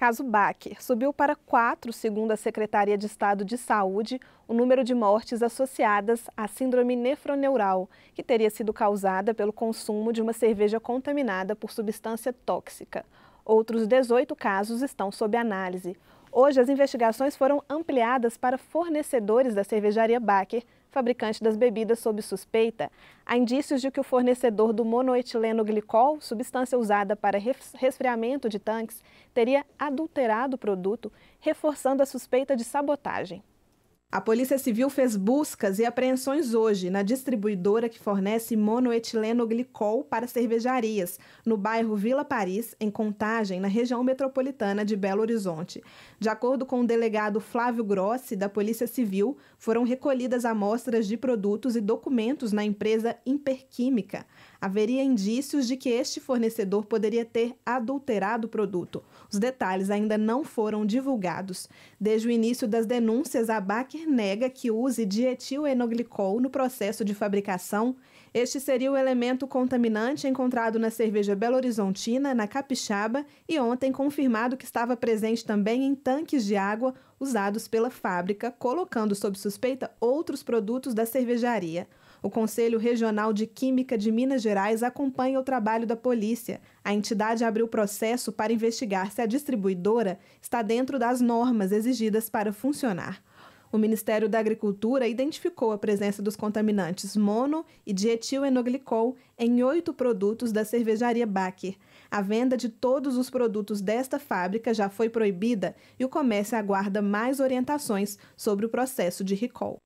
Caso Baker, subiu para quatro, segundo a Secretaria de Estado de Saúde, o número de mortes associadas à síndrome nefroneural, que teria sido causada pelo consumo de uma cerveja contaminada por substância tóxica. Outros 18 casos estão sob análise. Hoje, as investigações foram ampliadas para fornecedores da cervejaria Baker, fabricante das bebidas sob suspeita, há indícios de que o fornecedor do monoetileno glicol, substância usada para resfriamento de tanques, teria adulterado o produto, reforçando a suspeita de sabotagem. A Polícia Civil fez buscas e apreensões hoje na distribuidora que fornece monoetileno glicol para cervejarias, no bairro Vila Paris, em Contagem, na região metropolitana de Belo Horizonte. De acordo com o delegado Flávio Grossi, da Polícia Civil, foram recolhidas amostras de produtos e documentos na empresa Imperquímica haveria indícios de que este fornecedor poderia ter adulterado o produto. Os detalhes ainda não foram divulgados. Desde o início das denúncias, a Baker nega que use dietilenoglicol no processo de fabricação. Este seria o elemento contaminante encontrado na cerveja Belo Horizontina, na Capixaba, e ontem confirmado que estava presente também em tanques de água usados pela fábrica, colocando sob suspeita outros produtos da cervejaria. O Conselho Regional de Química de Minas Gerais acompanha o trabalho da polícia. A entidade abriu processo para investigar se a distribuidora está dentro das normas exigidas para funcionar. O Ministério da Agricultura identificou a presença dos contaminantes mono e dietilenoglicol em oito produtos da cervejaria Baker. A venda de todos os produtos desta fábrica já foi proibida e o comércio aguarda mais orientações sobre o processo de recall.